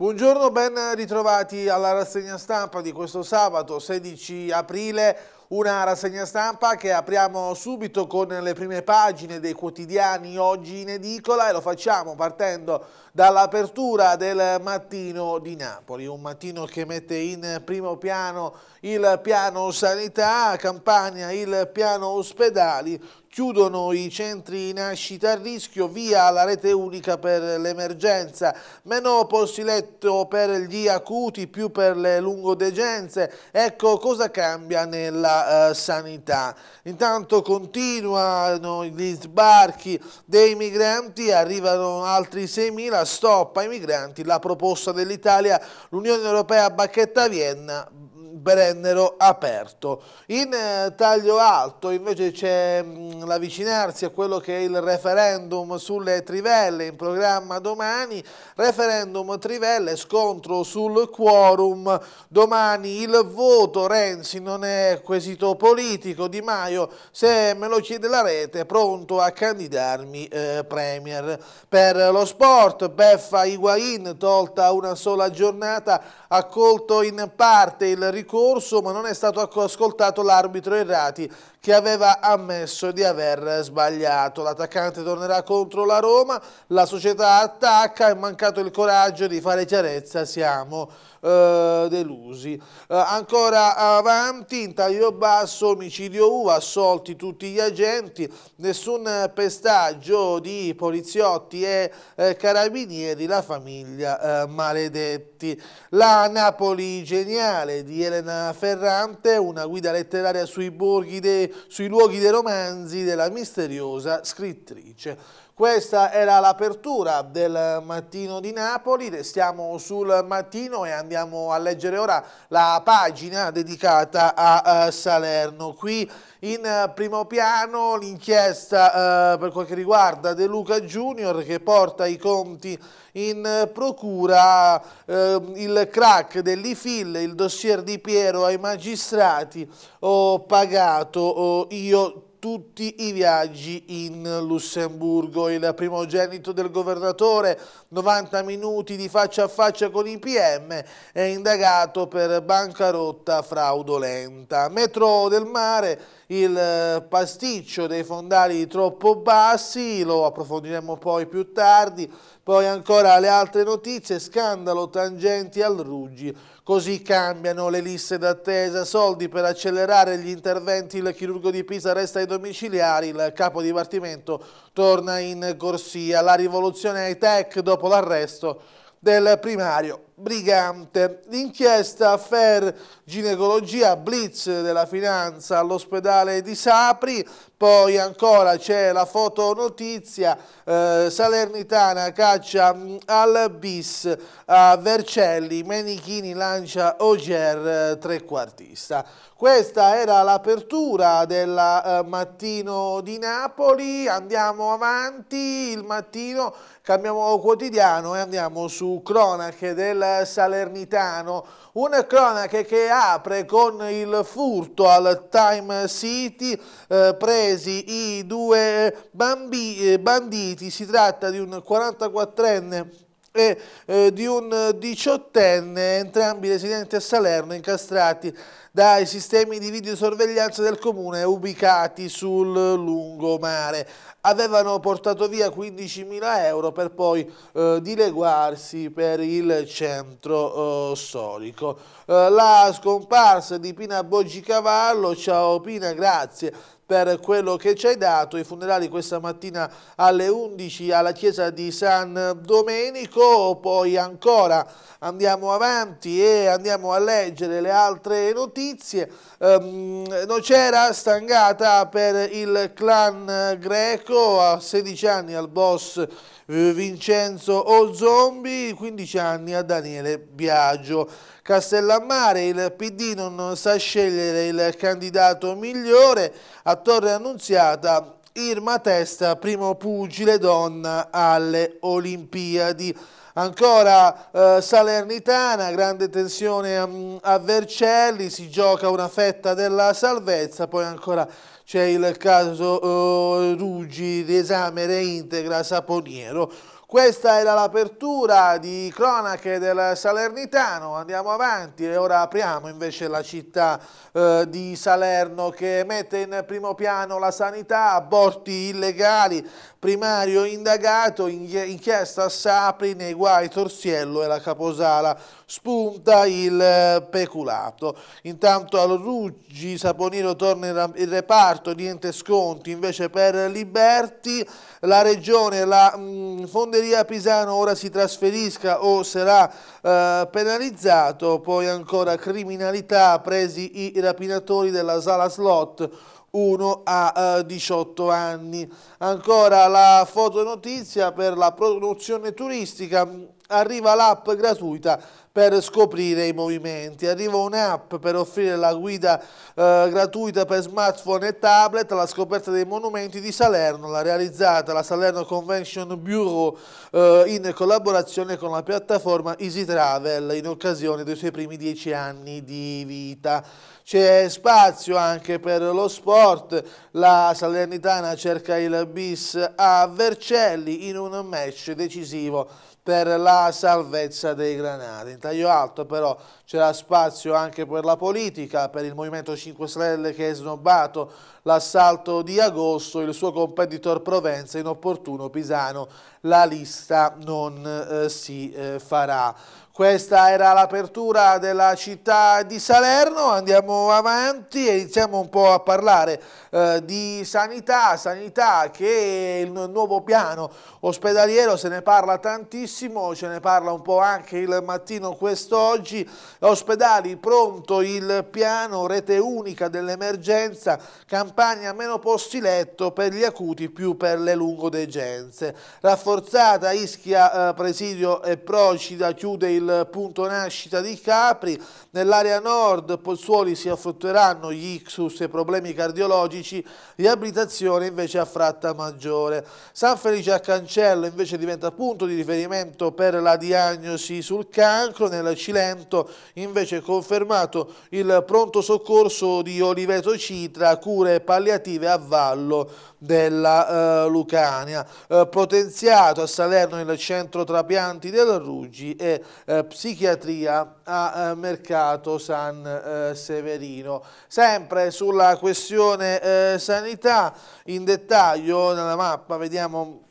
Buongiorno, ben ritrovati alla rassegna stampa di questo sabato 16 aprile, una rassegna stampa che apriamo subito con le prime pagine dei quotidiani oggi in edicola e lo facciamo partendo dall'apertura del mattino di Napoli, un mattino che mette in primo piano il piano sanità, Campania il piano ospedali, Chiudono i centri nascita a rischio, via la rete unica per l'emergenza, meno posti letto per gli acuti, più per le lungodegenze. Ecco cosa cambia nella eh, sanità. Intanto continuano gli sbarchi dei migranti, arrivano altri 6.000, stop ai migranti la proposta dell'Italia, l'Unione Europea bacchetta Vienna Brennero aperto. In eh, taglio alto invece c'è mm, l'avvicinarsi a quello che è il referendum sulle trivelle in programma domani, referendum trivelle, scontro sul quorum, domani il voto, Renzi non è quesito politico, Di Maio se me lo chiede la rete pronto a candidarmi eh, Premier. Per lo sport, Beffa Iguain, tolta una sola giornata, ha colto in parte il ricorso scorso ma non è stato ascoltato l'arbitro Errati che aveva ammesso di aver sbagliato. L'attaccante tornerà contro la Roma, la società attacca, è mancato il coraggio di fare chiarezza, siamo eh, delusi. Eh, ancora avanti, in taglio basso, omicidio U, assolti tutti gli agenti, nessun pestaggio di poliziotti e eh, carabinieri, la famiglia eh, maledetti. La Napoli geniale di Elena Helen Ferrante, una guida letteraria sui borghi, de, sui luoghi dei romanzi della misteriosa scrittrice. Questa era l'apertura del mattino di Napoli, restiamo sul mattino e andiamo a leggere ora la pagina dedicata a eh, Salerno. Qui in primo piano l'inchiesta eh, per quel che riguarda De Luca Junior che porta i conti in procura, eh, il crack dell'IFIL, il dossier di Piero ai magistrati, ho pagato oh, io tutti i viaggi in Lussemburgo. Il primogenito del governatore, 90 minuti di faccia a faccia con i PM, è indagato per bancarotta fraudolenta. Metro del mare, il eh, pasticcio dei fondali troppo bassi, lo approfondiremo poi più tardi. Poi ancora le altre notizie, scandalo tangenti al Ruggi Così cambiano le liste d'attesa, soldi per accelerare gli interventi, il chirurgo di Pisa resta ai domiciliari, il capo dipartimento torna in corsia. La rivoluzione high tech dopo l'arresto del primario brigante. L'inchiesta Fer Ginecologia Blitz della Finanza all'ospedale di Sapri, poi ancora c'è la fotonotizia eh, Salernitana caccia mm, al bis a Vercelli, Menichini lancia Oger eh, trequartista. Questa era l'apertura del eh, mattino di Napoli, andiamo avanti, il mattino Cambiamo quotidiano e andiamo su cronache del Salernitano, una cronache che apre con il furto al Time City, eh, presi i due bambi, eh, banditi, si tratta di un 44enne eh, di un diciottenne, entrambi residenti a Salerno, incastrati dai sistemi di videosorveglianza del comune ubicati sul lungomare. Avevano portato via 15.000 euro per poi eh, dileguarsi per il centro eh, storico. Eh, la scomparsa di Pina Boggicavallo, ciao Pina, grazie, per quello che ci hai dato. I funerali questa mattina alle 11 alla chiesa di San Domenico, poi ancora andiamo avanti e andiamo a leggere le altre notizie. Um, Nocera stangata per il clan greco, a 16 anni al boss Vincenzo Ozombi, 15 anni a Daniele Biagio. Castellammare, il PD non sa scegliere il candidato migliore, a Torre Annunziata Irma Testa, primo pugile donna alle Olimpiadi. Ancora eh, Salernitana, grande tensione mh, mm, a Vercelli, si gioca una fetta della salvezza, poi ancora c'è il caso eh, Ruggi, riesame reintegra Saponiero. Questa era l'apertura di cronache del Salernitano, andiamo avanti e ora apriamo invece la città eh, di Salerno che mette in primo piano la sanità, aborti illegali, primario indagato, inchiesta a Sapri nei guai Torsiello e la Caposala, spunta il eh, peculato. Intanto al Ruggi Saponiro torna il reparto, niente sconti, invece per Liberti la regione la... Mh, mm, Fonderia Pisano ora si trasferisca o sarà eh, penalizzato, poi ancora criminalità, presi i rapinatori della sala slot 1 a eh, 18 anni. Ancora la fotonotizia per la produzione turistica arriva l'app gratuita per scoprire i movimenti, arriva un'app per offrire la guida eh, gratuita per smartphone e tablet alla scoperta dei monumenti di Salerno, la realizzata la Salerno Convention Bureau eh, in collaborazione con la piattaforma Easy Travel in occasione dei suoi primi dieci anni di vita. C'è spazio anche per lo sport, la Salernitana cerca il bis a Vercelli in un match decisivo per la salvezza dei granati. In taglio alto però c'era spazio anche per la politica, per il Movimento 5 Stelle che è snobbato l'assalto di agosto, il suo competitor Provenza inopportuno Pisano, la lista non eh, si eh, farà. Questa era l'apertura della città di Salerno, andiamo avanti e iniziamo un po' a parlare eh, di sanità, sanità che il nuovo piano ospedaliero se ne parla tantissimo, ce ne parla un po' anche il mattino quest'oggi, ospedali pronto il piano, rete unica dell'emergenza, campagna meno posti letto per gli acuti più per le lungodegenze. Rafforzata Ischia eh, Presidio e Procida chiude il punto nascita di Capri, nell'area nord Pozzuoli si affronteranno gli Ixus e problemi cardiologici, riabilitazione invece a fratta maggiore. San Felice a Cancello invece diventa punto di riferimento per la diagnosi sul cancro, nel Cilento invece confermato il pronto soccorso di Oliveto Citra, cure palliative a vallo della eh, Lucania. Eh, potenziato a Salerno il centro trapianti del Ruggi e eh, psichiatria a eh, Mercato San eh, Severino. Sempre sulla questione eh, sanità, in dettaglio nella mappa vediamo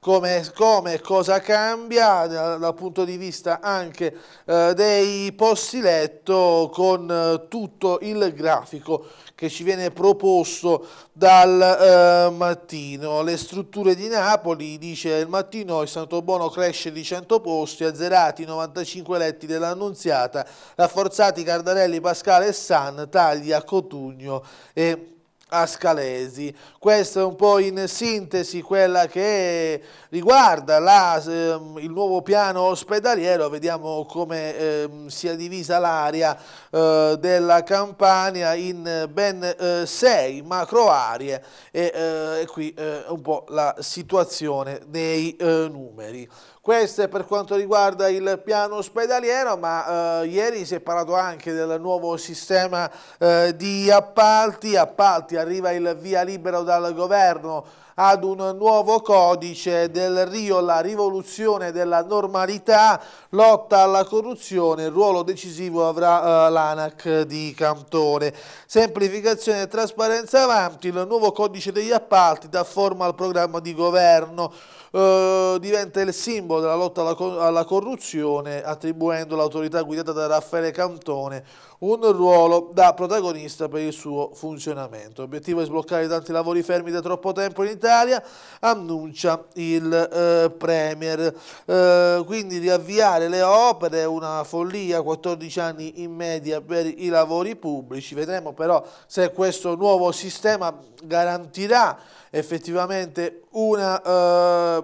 come, e cosa cambia dal, dal, punto di vista anche eh, dei posti letto con eh, tutto il grafico che ci viene proposto dal eh, mattino. Le strutture di Napoli, dice il mattino, il Santo Bono cresce di 100 posti, azzerati i 95 letti dell'Annunziata, rafforzati Cardarelli, Pascale e San, Taglia, Cotugno e Ascalesi. Questo è un po' in sintesi quella che riguarda la, eh, il nuovo piano ospedaliero, vediamo come eh, è divisa l'area eh, della Campania in eh, ben eh, sei macro aree e, eh, e qui un po' la situazione nei numeri. Questo è per quanto riguarda il piano ospedaliero, ma eh, ieri si è parlato anche del nuovo sistema eh, di appalti. Appalti arriva il via libero dal governo ad un nuovo codice del Rio, la rivoluzione della normalità, lotta alla corruzione, il ruolo decisivo avrà eh, l'ANAC di Cantone. Semplificazione e trasparenza avanti, il nuovo codice degli appalti dà forma al programma di governo, eh, diventa il simbolo della lotta alla, alla corruzione attribuendo l'autorità guidata da Raffaele Cantone un ruolo da protagonista per il suo funzionamento. L'obiettivo è sbloccare tanti lavori fermi da troppo tempo in Italia, annuncia il eh, Premier. Eh, quindi riavviare le opere è una follia, 14 anni in media per i lavori pubblici. Vedremo però se questo nuovo sistema garantirà effettivamente una...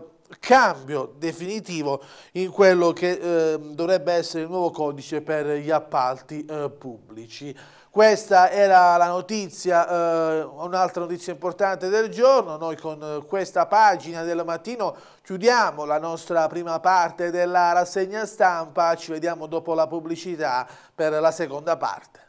Eh, cambio definitivo in quello che eh, dovrebbe essere il nuovo codice per gli appalti eh, pubblici. Questa era la notizia, eh, un'altra notizia importante del giorno, noi con eh, questa pagina del mattino chiudiamo la nostra prima parte della rassegna stampa, ci vediamo dopo la pubblicità per la seconda parte.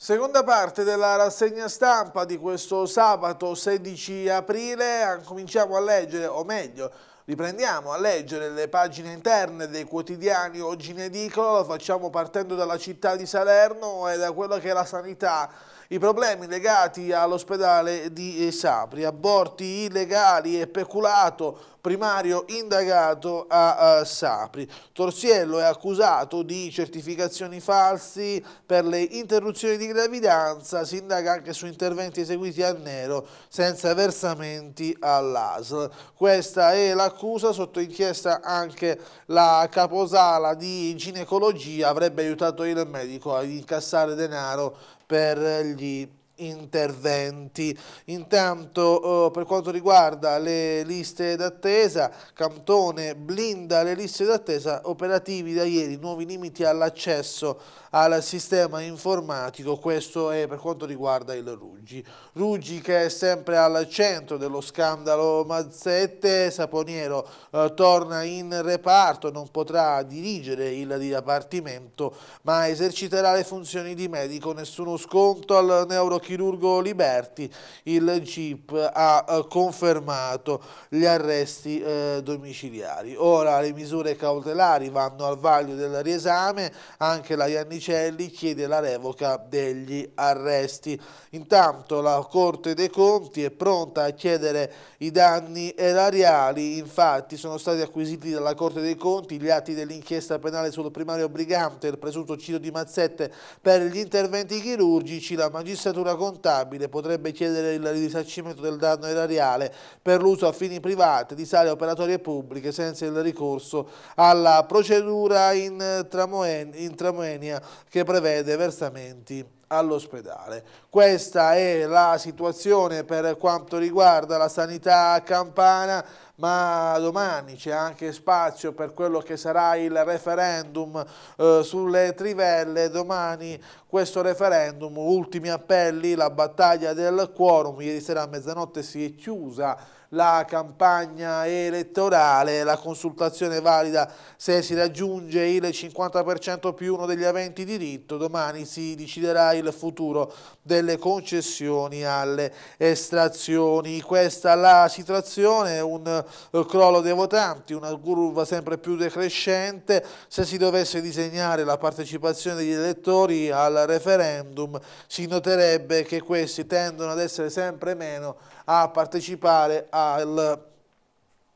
Seconda parte della rassegna stampa di questo sabato 16 aprile, cominciamo a leggere, o meglio, Riprendiamo a leggere le pagine interne dei quotidiani oggi in edicola, lo facciamo partendo dalla città di Salerno e da quella che è la sanità. I problemi legati all'ospedale di eh, Sapri, aborti illegali e peculato, primario indagato a, eh, Sapri. Torsiello è accusato di certificazioni falsi per le interruzioni di gravidanza, si indaga anche su interventi eseguiti a nero senza versamenti all'ASL. Questa è la l'accusa, sotto inchiesta anche la caposala di ginecologia, avrebbe aiutato il medico ad incassare denaro per gli interventi. Intanto eh, per quanto riguarda le liste d'attesa, Cantone blinda le liste d'attesa operativi da ieri, nuovi limiti all'accesso al sistema informatico, questo è per quanto riguarda il Ruggi. Ruggi che è sempre al centro dello scandalo Mazzette, Saponiero eh, torna in reparto, non potrà dirigere il dipartimento ma eserciterà le funzioni di medico, nessuno sconto al neurochirurgico chirurgo Liberti, il GIP ha eh, confermato gli arresti eh, domiciliari. Ora le misure cautelari vanno al vaglio del riesame, anche la Iannicelli chiede la revoca degli arresti. Intanto la Corte dei Conti è pronta a chiedere i danni erariali, infatti sono stati acquisiti dalla Corte dei Conti gli atti dell'inchiesta penale sul primario brigante, il presunto Ciro Di Mazzette per gli interventi chirurgici, la magistratura contabile potrebbe chiedere il risarcimento del danno erariale per l'uso a fini privati di sale operatorie pubbliche senza il ricorso alla procedura in, tramoen in tramoenia che prevede versamenti all'ospedale. Questa è la situazione per quanto riguarda la sanità campana ma domani c'è anche spazio per quello che sarà il referendum eh, sulle trivelle, domani questo referendum, ultimi appelli, la battaglia del quorum, ieri sera a mezzanotte si è chiusa la campagna elettorale, la consultazione è valida se si raggiunge il 50% più uno degli aventi diritto, domani si deciderà il futuro delle concessioni alle estrazioni. Questa la situazione, un eh, crollo dei votanti, una curva sempre più decrescente, se si dovesse disegnare la partecipazione degli elettori al referendum si noterebbe che questi tendono ad essere sempre meno a partecipare I love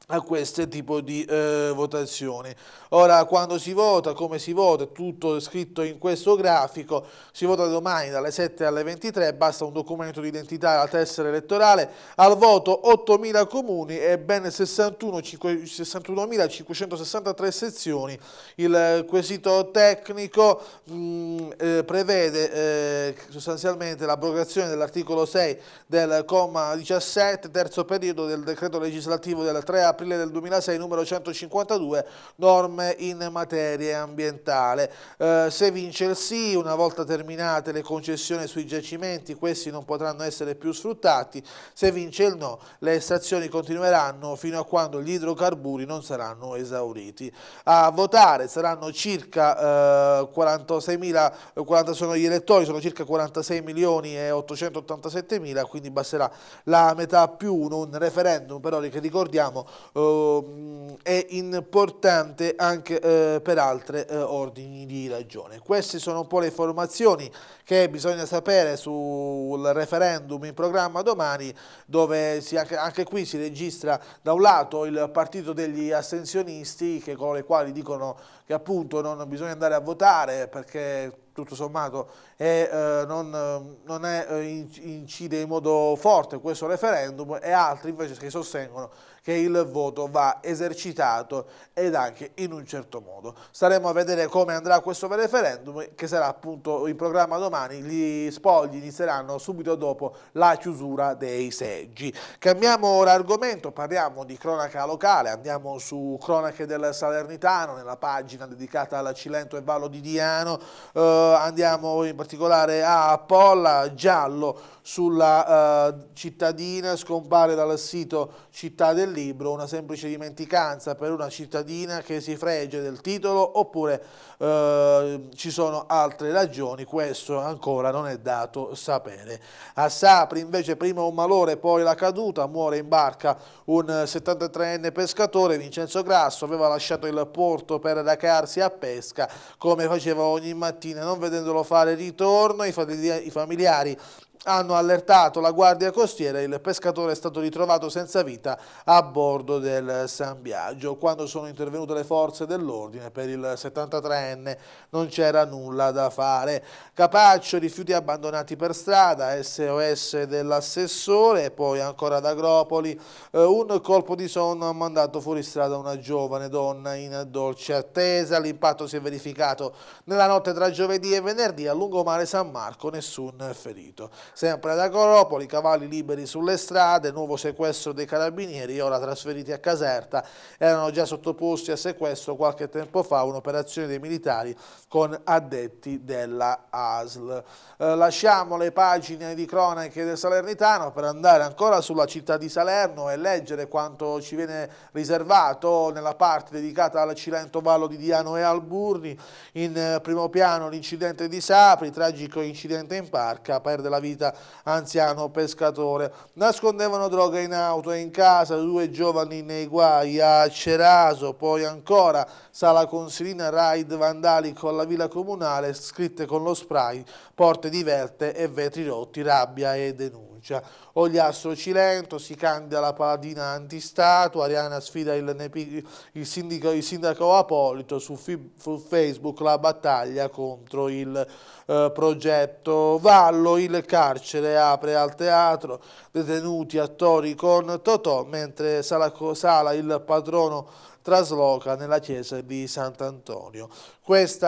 a questo tipo di eh, votazioni. Ora, quando si vota, come si vota, tutto scritto in questo grafico, si vota domani dalle 7 alle 23, basta un documento di identità e la tessera elettorale, al voto 8.000 comuni e ben 61.563 sezioni. Il quesito tecnico mh, mm, eh, prevede eh, sostanzialmente l'abrogazione dell'articolo 6 del comma 17, terzo periodo del decreto legislativo del 3 a aprile del 2006 numero 152 norme in materia ambientale. Eh, se vince il sì, una volta terminate le concessioni sui giacimenti, questi non potranno essere più sfruttati, se vince il no, le estrazioni continueranno fino a quando gli idrocarburi non saranno esauriti. A votare saranno circa eh, 46 mila, 40 sono gli elettori, sono circa 46 milioni e 887 mila, quindi basterà la metà più uno, un referendum però che ricordiamo eh, è importante anche eh, per altre eh, ordini di ragione. Queste sono un po' le informazioni che bisogna sapere sul referendum in programma domani, dove si, anche, anche, qui si registra da un lato il partito degli astensionisti, che, con le quali dicono che appunto non bisogna andare a votare perché tutto sommato è, eh, non, eh, non è, eh, incide in modo forte questo referendum e altri invece che sostengono che il voto va esercitato ed anche in un certo modo. Staremo a vedere come andrà questo referendum che sarà appunto in programma domani, gli spogli inizieranno subito dopo la chiusura dei seggi. Cambiamo ora argomento, parliamo di cronaca locale, andiamo su cronache del Salernitano nella pagina dedicata al Cilento e Vallo di Diano. Eh, andiamo in particolare a Polla, giallo sulla eh, cittadina, scompare dal sito Città del Libro, una semplice dimenticanza per una cittadina che si frege del titolo oppure eh, ci sono altre ragioni, questo ancora non è dato sapere. A Sapri invece prima un malore, poi la caduta, muore in barca un 73enne pescatore, Vincenzo Grasso aveva lasciato il porto per recarsi a pesca come faceva ogni mattina, non vedendolo fare ritorno, i familiari hanno allertato la Guardia Costiera, e il pescatore è stato ritrovato senza vita a bordo del San Biagio. Quando sono intervenute le forze dell'ordine per il 73enne non c'era nulla da fare. Capaccio, rifiuti abbandonati per strada, SOS dell'assessore e poi ancora ad Agropoli eh, un colpo di sonno ha mandato fuori strada una giovane donna in dolce attesa. L'impatto si è verificato nella notte tra giovedì e venerdì a lungomare San Marco, nessun ferito. Sempre ad Agropoli, cavalli liberi sulle strade, nuovo sequestro dei carabinieri, ora trasferiti a Caserta, erano già sottoposti a sequestro qualche tempo fa un'operazione dei militari con addetti della ASL. Eh, lasciamo le pagine di cronache del Salernitano per andare ancora sulla città di Salerno e leggere quanto ci viene riservato nella parte dedicata al Cilento Vallo di Diano e Alburni. In eh, primo piano l'incidente di Sapri, tragico incidente in parca, perde la vita vita, anziano pescatore. Nascondevano droga in auto e in casa, due giovani nei guai a Ceraso, poi ancora sala consilina, raid vandali con la villa comunale, scritte con lo spray, porte diverte e vetri rotti, rabbia e denuncia. Francia. Ogliastro Cilento si cambia la paladina antistato, Ariana sfida il, il, sindico, il sindaco Apolito su, su, Facebook la battaglia contro il eh, progetto Vallo, il carcere apre al teatro, detenuti attori con Totò, mentre Sala, Sala il padrono trasloca nella chiesa di Sant'Antonio. Questi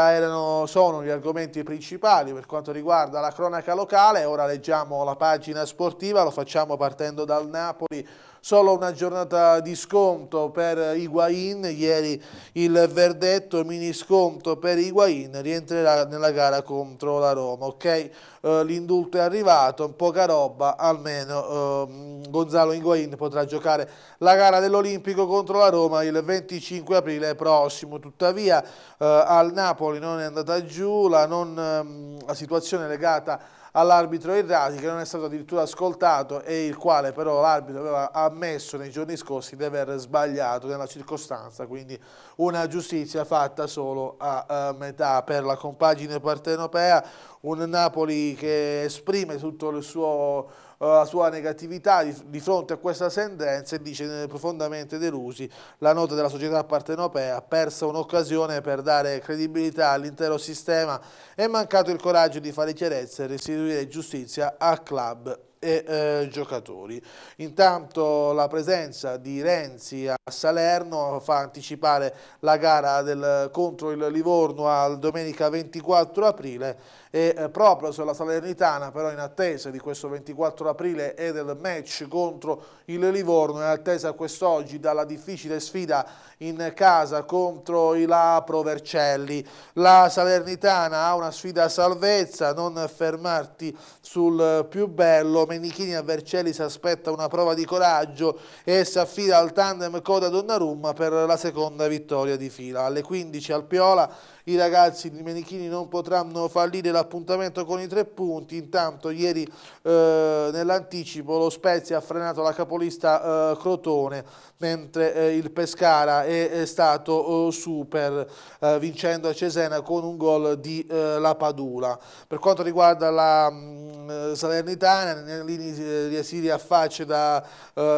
sono gli argomenti principali per quanto riguarda la cronaca locale, ora leggiamo la pagina sportiva, lo facciamo partendo dal Napoli, solo una giornata di sconto per Higuain, ieri il verdetto mini sconto per Higuain rientrerà nella gara contro la Roma, ok? Eh, l'indulto è arrivato, poca roba, almeno ehm, Gonzalo Higuain potrà giocare la gara dell'Olimpico contro la Roma il 25 aprile prossimo, tuttavia uh, al Napoli non è andata giù, la, non, ehm, la situazione legata all'arbitro Irrati che non è stato addirittura ascoltato e il quale però l'arbitro aveva ammesso nei giorni scorsi di aver sbagliato nella circostanza, quindi una giustizia fatta solo a, a eh, metà per la compagine partenopea, un Napoli che esprime tutto il suo eh, la sua negatività di, di fronte a questa sentenza e dice eh, profondamente delusi la nota della società partenopea, persa un'occasione per dare credibilità all'intero sistema e mancato il coraggio di fare chiarezza e restituire giustizia al club e eh, giocatori. Intanto la presenza di Renzi a Salerno fa anticipare la gara del, contro il Livorno al domenica 24 aprile e eh, proprio sulla Salernitana però in attesa di questo 24 aprile e del match contro il Livorno in attesa quest'oggi dalla difficile sfida in casa contro i La Vercelli. La Salernitana ha una sfida a salvezza, non fermarti sul più bello. Menichini a Vercelli si aspetta una prova di coraggio e si affida al tandem Coda Donnarumma per la seconda vittoria di fila. Alle 15 al Piola i ragazzi di Menichini non potranno fallire l'appuntamento con i tre punti, intanto ieri eh, nell'anticipo lo Spezia ha frenato la capolista eh, Crotone, mentre eh, il Pescara è, è stato eh, super eh, vincendo a Cesena con un gol di eh, La Padula. Per quanto riguarda la mh, mm, Salernitana, Nellini si riaffaccia facce da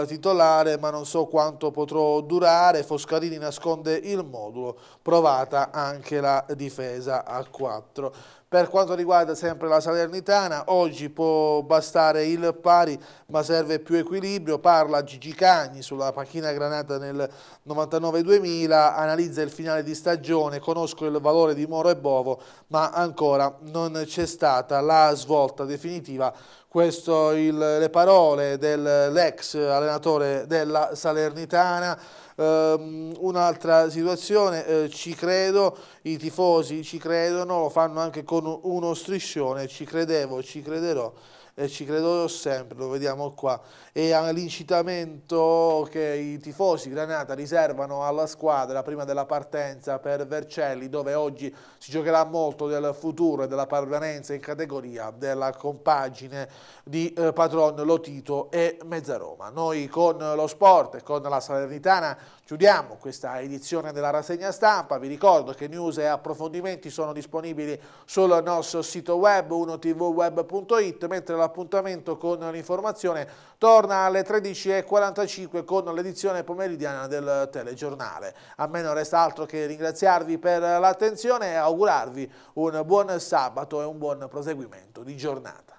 titolare ma non so quanto potrò durare, Foscarini nasconde il modulo, provata anche la difesa a 4. Per quanto riguarda sempre la Salernitana, oggi può bastare il pari ma serve più equilibrio, parla Gigi Cagni sulla panchina granata nel 99-2000, analizza il finale di stagione, conosco il valore di Moro e Bovo ma ancora non c'è stata la svolta definitiva Queste le parole dell'ex allenatore della Salernitana Ehm, un'altra situazione, eh, ci credo, i tifosi ci credono, lo fanno anche con uno striscione, ci credevo, ci crederò eh, ci credo sempre, lo vediamo qua, e all'incitamento che i tifosi Granata riservano alla squadra prima della partenza per Vercelli, dove oggi si giocherà molto del futuro e della permanenza in categoria della compagine di eh, Patron Lotito e Mezzaroma. Noi con lo sport e con la Salernitana chiudiamo questa edizione della rassegna stampa, vi ricordo che news e approfondimenti sono disponibili sul nostro sito web 1tvweb.it, mentre la l'appuntamento con l'informazione torna alle 13.45 con l'edizione pomeridiana del telegiornale. A me non resta altro che ringraziarvi per l'attenzione e augurarvi un buon sabato e un buon proseguimento di giornata.